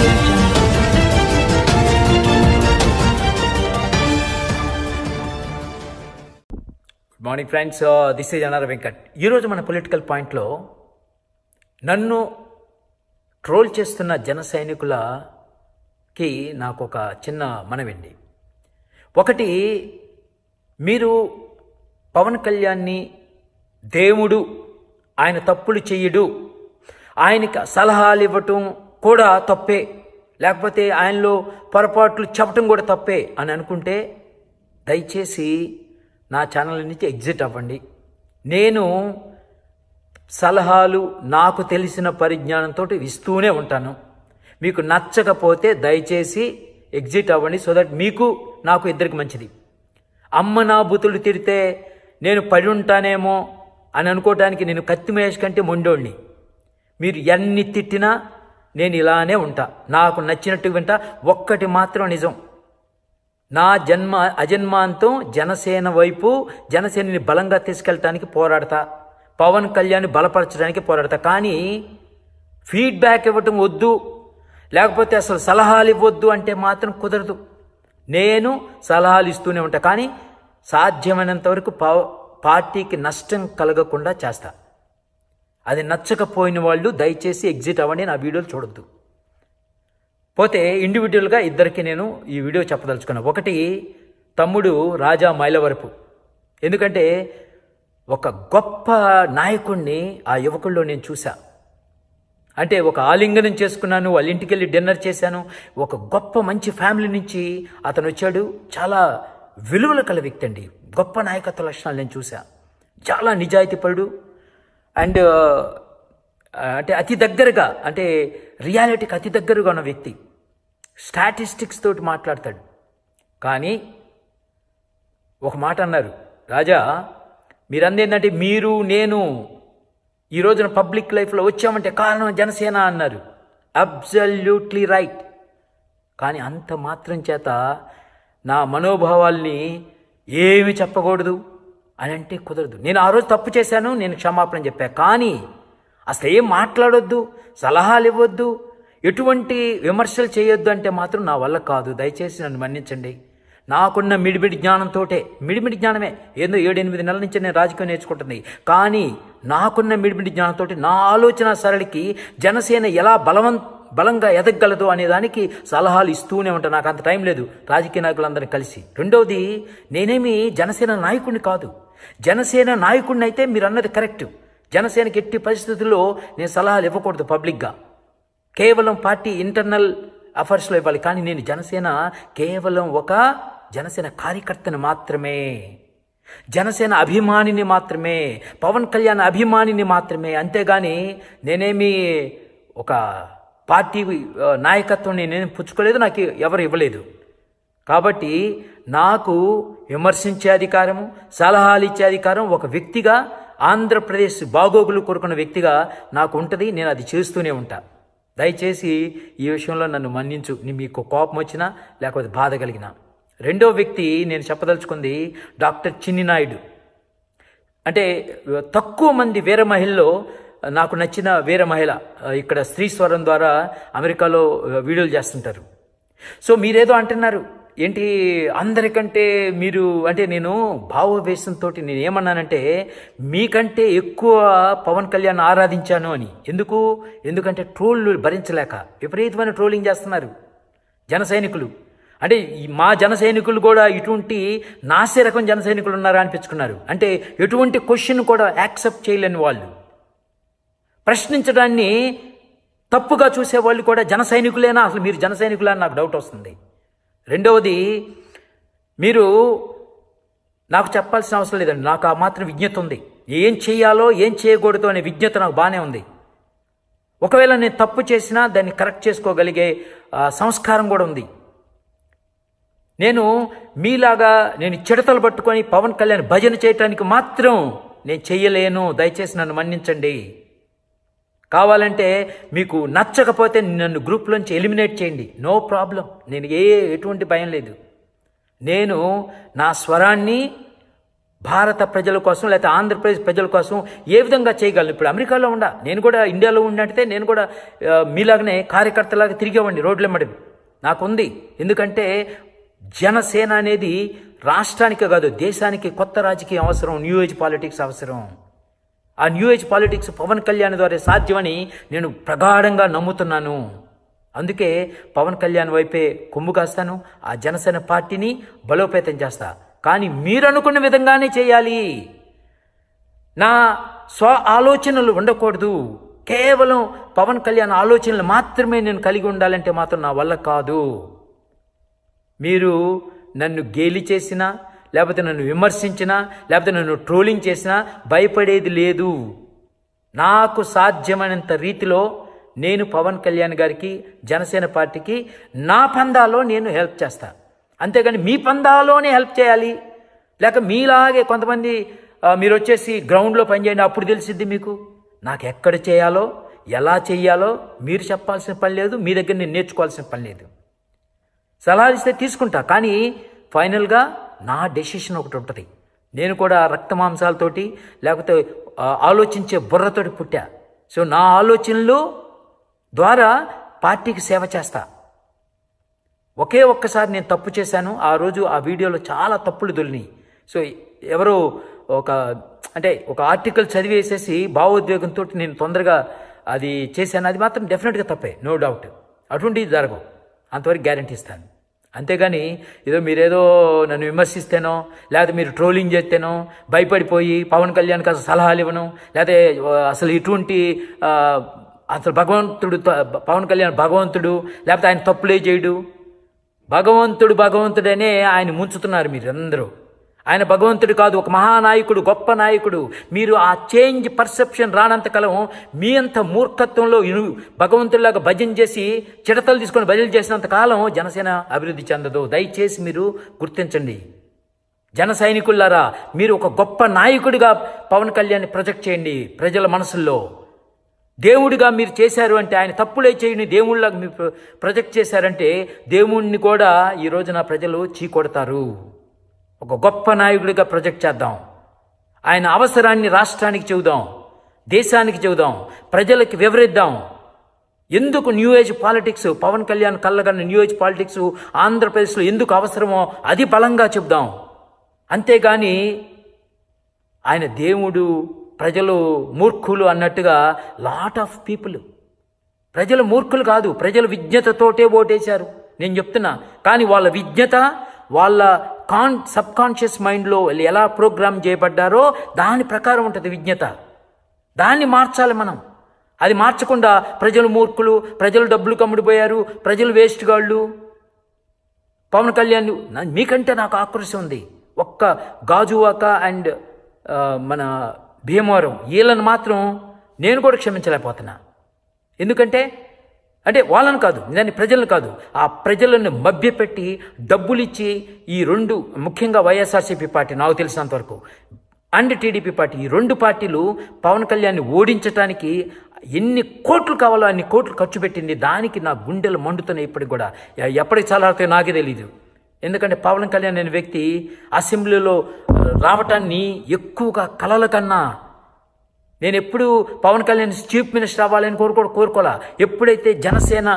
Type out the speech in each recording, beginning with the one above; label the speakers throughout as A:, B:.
A: good morning friends this is Anara Venkat ఈరోజు మన political పాయింట్లో నన్ను ట్రోల్ చేస్తున్న జన సైనికులకి నాకు ఒక చిన్న మనవండి ఒకటి మీరు పవన్ కళ్యాణ్ని దేవుడు ఆయన తప్పులు చేయడు ఆయనకి సలహాలు ఇవ్వటం కూడా తప్పే లేకపోతే ఆయనలో పొరపాట్లు చెప్పటం కూడా తప్పే అని అనుకుంటే దయచేసి నా ఛానల్ నుంచి ఎగ్జిట్ అవ్వండి నేను సలహాలు నాకు తెలిసిన పరిజ్ఞానంతో ఇస్తూనే ఉంటాను మీకు నచ్చకపోతే దయచేసి ఎగ్జిట్ అవ్వండి సో దట్ మీకు నాకు ఇద్దరికి మంచిది అమ్మ నా బుతులు తిరితే నేను పడి ఉంటానేమో అని అనుకోవటానికి నేను కత్తిమహేష్ కంటే మొండోడిని మీరు ఎన్ని తిట్టినా నేను ఇలానే ఉంటా నాకు నచ్చినట్టు వింటా ఒక్కటి మాత్రం నిజం నా జన్మ అజన్మాంతం జనసేన వైపు జనసేనని బలంగా తీసుకెళ్ళటానికి పోరాడతా పవన్ కళ్యాణ్ బలపరచడానికి పోరాడతా కానీ ఫీడ్బ్యాక్ ఇవ్వటం వద్దు లేకపోతే అసలు సలహాలు ఇవ్వద్దు అంటే మాత్రం కుదరదు నేను సలహాలు ఇస్తూనే ఉంటా కానీ సాధ్యమైనంత వరకు పార్టీకి నష్టం కలగకుండా చేస్తా అది నచ్చకపోయిన వాళ్ళు దయచేసి ఎగ్జిట్ అవ్వండి నా వీడియోలు చూడొద్దు పోతే ఇండివిజువల్గా ఇద్దరికి నేను ఈ వీడియో చెప్పదలుచుకున్నాను ఒకటి తమ్ముడు రాజా మైలవరపు ఎందుకంటే ఒక గొప్ప నాయకుణ్ణి ఆ యువకుల్లో నేను చూశా అంటే ఒక ఆలింగనం చేసుకున్నాను వాళ్ళ ఇంటికి వెళ్ళి డిన్నర్ చేశాను ఒక గొప్ప మంచి ఫ్యామిలీ నుంచి అతను వచ్చాడు చాలా విలువలు కల వ్యక్తి అండి గొప్ప నాయకత్వ లక్షణాలు నేను చూశా చాలా నిజాయితీపరుడు అండ్ అంటే అతి దగ్గరగా అంటే రియాలిటీకి అతి దగ్గరగా ఉన్న వ్యక్తి స్టాటిస్టిక్స్ తోటి మాట్లాడతాడు కానీ ఒక మాట అన్నారు రాజా మీరందేంటంటే మీరు నేను ఈ రోజున పబ్లిక్ లైఫ్లో వచ్చామంటే కారణం జనసేన అన్నారు అబ్జల్యూట్లీ రైట్ కానీ అంత మాత్రం చేత నా మనోభావాల్ని ఏమి చెప్పకూడదు అని అంటే కుదరదు నేను ఆ రోజు తప్పు చేశాను నేను క్షమాపణ చెప్పా కానీ అసలు ఏం మాట్లాడొద్దు సలహాలు ఇవ్వద్దు ఎటువంటి విమర్శలు చేయొద్దు అంటే మాత్రం నా వల్ల కాదు దయచేసి నన్ను మన్నించండి నాకున్న మిడిమిడి జ్ఞానంతోటే మిడిమిడి జ్ఞానమే ఏదో ఏడెనిమిది నెలల నుంచి నేను రాజకీయం నేర్చుకుంటుంది కానీ నాకున్న మిడిమిడి జ్ఞానంతోటి నా ఆలోచన సరళికి జనసేన ఎలా బలవం బలంగా ఎదగలదు అనే దానికి సలహాలు ఇస్తూనే ఉంటాను నాకు అంత టైం లేదు రాజకీయ నాయకులందరినీ కలిసి రెండవది నేనేమి జనసేన నాయకుడిని కాదు జనసేన నాయకుడిని అయితే మీరు అన్నది కరెక్ట్ జనసేనకి ఎట్టి పరిస్థితుల్లో నేను సలహాలు ఇవ్వకూడదు పబ్లిక్గా కేవలం పార్టీ ఇంటర్నల్ అఫర్స్లో ఇవ్వాలి కానీ నేను జనసేన కేవలం ఒక జనసేన కార్యకర్తని మాత్రమే జనసేన అభిమానిని మాత్రమే పవన్ కళ్యాణ్ అభిమానిని మాత్రమే అంతేగాని నేనేమి ఒక పార్టీ నాయకత్వం నేను పుచ్చుకోలేదు నాకు ఎవరు ఇవ్వలేదు కాబట్టి నాకు విమర్శించే అధికారము సలహాలు ఇచ్చే అధికారం ఒక వ్యక్తిగా ఆంధ్రప్రదేశ్ బాగోగులు కోరుకున్న వ్యక్తిగా నాకు ఉంటుంది నేను అది చేస్తూనే ఉంటా దయచేసి ఈ విషయంలో నన్ను మన్నించు మీకు కోపం వచ్చినా లేకపోతే బాధ కలిగినా రెండో వ్యక్తి నేను చెప్పదలుచుకుంది డాక్టర్ చిన్నినాయుడు అంటే తక్కువ మంది వీర మహిళలో నాకు నచ్చిన వీర మహిళ ఇక్కడ స్త్రీ స్వరం ద్వారా అమెరికాలో వీడియోలు చేస్తుంటారు సో మీరేదో అంటున్నారు ఏంటి అందరికంటే మీరు అంటే నేను భావోద్వేషంతో నేను ఏమన్నానంటే మీకంటే ఎక్కువ పవన్ కళ్యాణ్ ఆరాధించాను అని ఎందుకు ఎందుకంటే ట్రోళ్ళు భరించలేక విపరీతమైన ట్రోలింగ్ చేస్తున్నారు జన సైనికులు అంటే మా జన సైనికులు కూడా ఇటువంటి నాసే రకం జన సైనికులు ఉన్నారా అనిపించుకున్నారు అంటే ఎటువంటి క్వశ్చన్ కూడా యాక్సెప్ట్ చేయలేని వాళ్ళు ప్రశ్నించడాన్ని తప్పుగా చూసే వాళ్ళు కూడా జన సైనికులేనా అసలు మీరు జన సైనికులేనా నాకు డౌట్ వస్తుంది రెండవది మీరు నాకు చెప్పాల్సిన అవసరం లేదండి నాకు ఆ మాత్రం విజ్ఞత ఉంది ఏం చేయాలో ఏం చేయకూడదు అనే విజ్ఞత నాకు బాగానే ఉంది ఒకవేళ నేను తప్పు చేసినా దాన్ని కరెక్ట్ చేసుకోగలిగే సంస్కారం కూడా ఉంది నేను మీలాగా నేను చెడతలు పట్టుకొని పవన్ కళ్యాణ్ భజన చేయటానికి మాత్రం నేను చెయ్యలేను దయచేసి నన్ను మన్నించండి కావాలంటే మీకు నచ్చకపోతే నన్ను గ్రూప్లోంచి ఎలిమినేట్ చేయండి నో ప్రాబ్లం నేను ఏ ఎటువంటి భయం లేదు నేను నా స్వరాన్ని భారత ప్రజల కోసం లేకపోతే ఆంధ్రప్రదేశ్ ప్రజల కోసం ఏ విధంగా చేయగలను ఇప్పుడు అమెరికాలో ఉండా నేను కూడా ఇండియాలో ఉన్నట్టే నేను కూడా మీలాగనే కార్యకర్తలాగా తిరిగేవండి రోడ్ల మడివి నాకుంది ఎందుకంటే జనసేన అనేది రాష్ట్రానికి కాదు దేశానికి కొత్త రాజకీయం అవసరం న్యూ ఏజ్ పాలిటిక్స్ అవసరం ఆ new age politics Pawan Kalyan ద్వారా సాధ్యమని నేను ప్రగాఢంగా నమ్ముతున్నాను అందుకే పవన్ కళ్యాణ్ వైపే కొమ్ము కాస్తాను ఆ జనసేన పార్టీని బలోపేతం చేస్తా కానీ మీరు అనుకున్న విధంగానే చేయాలి నా స్వ ఆలోచనలు ఉండకూడదు కేవలం పవన్ కళ్యాణ్ ఆలోచనలు మాత్రమే నేను కలిగి ఉండాలంటే మాత్రం నా వల్ల కాదు మీరు నన్ను గేలి చేసినా లేకపోతే నన్ను విమర్శించినా లేకపోతే నన్ను ట్రోలింగ్ చేసినా భయపడేది లేదు నాకు సాధ్యమైనంత రీతిలో నేను పవన్ కళ్యాణ్ గారికి జనసేన పార్టీకి నా పందాలో నేను హెల్ప్ చేస్తాను అంతేగాని మీ పందాలోనే హెల్ప్ చేయాలి లేక మీలాగే కొంతమంది మీరు వచ్చేసి గ్రౌండ్లో పనిచేయండి అప్పుడు తెలిసిద్ది మీకు నాకు ఎక్కడ చేయాలో ఎలా చేయాలో మీరు చెప్పాల్సిన పని లేదు మీ దగ్గర నేను నేర్చుకోవాల్సిన పని లేదు సలహాలు ఇస్తే తీసుకుంటా కానీ ఫైనల్గా నా డెసిషన్ ఒకటి ఉంటుంది నేను కూడా మాంసాలతోటి లేకపోతే ఆలోచించే బుర్రతోటి పుట్టా సో నా ఆలోచనలు ద్వారా పార్టీకి సేవ చేస్తా ఒకే ఒక్కసారి నేను తప్పు చేశాను ఆ రోజు ఆ వీడియోలో చాలా తప్పులు దొలినాయి సో ఎవరో ఒక అంటే ఒక ఆర్టికల్ చదివేసేసి భావోద్వేగంతో నేను తొందరగా అది చేశాను అది మాత్రం డెఫినెట్గా తప్పే నో డౌట్ అటువంటిది జరగవు అంతవరకు గ్యారంటీ ఇస్తాను అంతేగాని ఏదో మీరేదో నన్ను విమర్శిస్తేనో లేకపోతే మీరు ట్రోలింగ్ చేస్తేనో భయపడిపోయి పవన్ కళ్యాణ్కి అసలు సలహాలు ఇవ్వను లేకపోతే అసలు ఇటువంటి అసలు భగవంతుడు పవన్ కళ్యాణ్ భగవంతుడు లేకపోతే ఆయన తప్పులే చేయడు భగవంతుడు భగవంతుడనే ఆయన ముంచుతున్నారు మీరందరూ ఆయన భగవంతుడు కాదు ఒక మహానాయకుడు గొప్ప నాయకుడు మీరు ఆ చేంజ్ పర్సెప్షన్ రానంతకాలం మీ అంత మూర్ఖత్వంలో భగవంతుడిలాగా భజన చేసి చిడతలు తీసుకొని భజన చేసినంత కాలం జనసేన అభివృద్ధి చెందదు దయచేసి మీరు గుర్తించండి జన సైనికులారా మీరు ఒక గొప్ప నాయకుడిగా పవన్ కళ్యాణ్ ప్రొజెక్ట్ చేయండి ప్రజల మనసుల్లో దేవుడిగా మీరు చేశారు అంటే ఆయన తప్పులే చేయని దేవుళ్ళగా మీరు ప్రొజెక్ట్ చేశారంటే దేవుణ్ణి కూడా ఈ రోజున ప్రజలు చీకొడతారు ఒక గొప్ప నాయకుడిగా ప్రొజెక్ట్ చేద్దాం ఆయన అవసరాన్ని రాష్ట్రానికి చెబుదాం దేశానికి చెబుదాం ప్రజలకి వివరిద్దాం ఎందుకు new age politics Pawan Kalyan కళ్ళగన్న న్యూ ఏజ్ పాలిటిక్స్ ఆంధ్రప్రదేశ్లో ఎందుకు అవసరమో అది బలంగా చెబుదాం అంతేగాని ఆయన దేవుడు ప్రజలు మూర్ఖులు అన్నట్టుగా లాట్ ఆఫ్ పీపుల్ ప్రజలు మూర్ఖులు కాదు ప్రజలు విజ్ఞతతోటే ఓటేశారు నేను చెప్తున్నా కానీ వాళ్ళ విజ్ఞత వాళ్ళ కాన్ సబ్ కాన్షియస్ మైండ్లో వాళ్ళు ఎలా ప్రోగ్రామ్ చేయబడ్డారో దాని ప్రకారం ఉంటుంది విజ్ఞత దాన్ని మార్చాలి మనం అది మార్చకుండా ప్రజలు మూర్ఖులు ప్రజలు డబ్బులు కమ్ముడిపోయారు ప్రజలు వేస్ట్ గాళ్ళు పవన్ కళ్యాణ్ మీకంటే నాకు ఆక్రోషం ఉంది ఒక్క గాజువాక అండ్ మన భీమవరం వీళ్ళని మాత్రం నేను కూడా క్షమించలేకపోతున్నా ఎందుకంటే అంటే వాళ్ళని కాదు దాని ప్రజలను కాదు ఆ ప్రజలను మభ్యపెట్టి డబ్బులిచ్చి ఈ రెండు ముఖ్యంగా వైఎస్ఆర్సీపీ పార్టీ నాకు తెలిసినంతవరకు అండ్ టీడీపీ పార్టీ ఈ రెండు పార్టీలు పవన్ కళ్యాణ్ని ఓడించడానికి ఎన్ని కోట్లు కావాలో అన్ని కోట్లు ఖర్చు పెట్టింది దానికి నా గుండెలు మండుతున్నాయి ఇప్పటికి కూడా ఎప్పటికి చల్లారుతాయో నాకే తెలీదు ఎందుకంటే పవన్ కళ్యాణ్ అనే వ్యక్తి అసెంబ్లీలో రావటాన్ని ఎక్కువగా కలల కన్నా నేను ఎప్పుడు పవన్ కళ్యాణ్ చీఫ్ మినిస్టర్ అవ్వాలని కోరుకోవడం కోరుకోలే ఎప్పుడైతే జనసేన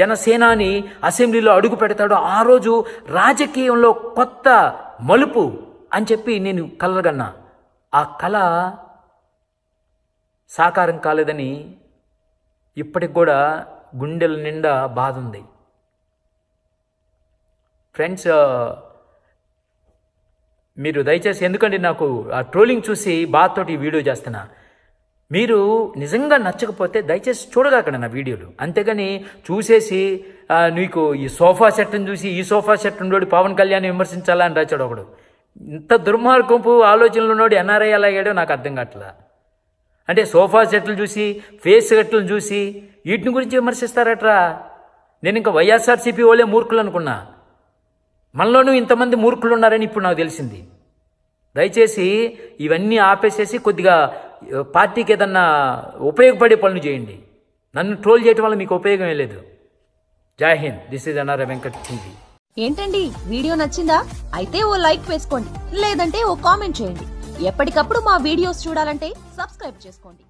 A: జనసేనాని అసెంబ్లీలో అడుగు పెడతాడో ఆ రోజు రాజకీయంలో కొత్త మలుపు అని చెప్పి నేను కలగన్నా ఆ కళ సాకారం కాలేదని ఇప్పటికి కూడా గుండెల నిండా బాధ ఉంది ఫ్రెండ్స్ మీరు దయచేసి ఎందుకంటే నాకు ఆ ట్రోలింగ్ చూసి బాధతోటి వీడియో చేస్తున్నా మీరు నిజంగా నచ్చకపోతే దయచేసి చూడగలకండి నా వీడియోలు అంతేగాని చూసేసి నీకు ఈ సోఫా సెట్ని చూసి ఈ సోఫా సెట్ ఉండోడు పవన్ కళ్యాణ్ విమర్శించాలా అని రాచాడు ఒకడు ఇంత దుర్మార్గపు ఆలోచనలు ఉన్నాడు ఎన్ఆర్ఐ అలాగాడో అయ్యాడో నాకు అర్థం కావట్లా అంటే సోఫా సెట్లు చూసి ఫేస్ సెట్లను చూసి వీటిని గురించి విమర్శిస్తారట్రా నేను ఇంకా వైఎస్ఆర్సీపీ వాళ్ళే మూర్ఖులు అనుకున్నా మనలోనూ ఇంతమంది మూర్ఖులు ఉన్నారని ఇప్పుడు నాకు తెలిసింది దయచేసి ఇవన్నీ ఆపేసేసి కొద్దిగా పార్టీకి ఏదన్నా ఉపయోగపడే పనులు చేయండి నన్ను ట్రోల్ చేయటం వల్ల మీకు ఉపయోగం లేదు Jai Hind this is Anara Venkat TV ఏంటండి వీడియో నచ్చిందా అయితే ఓ లైక్ వేసుకోండి లేదంటే ఓ కామెంట్ చేయండి ఎప్పటికప్పుడు మా వీడియోస్ చూడాలంటే సబ్స్క్రైబ్ చేసుకోండి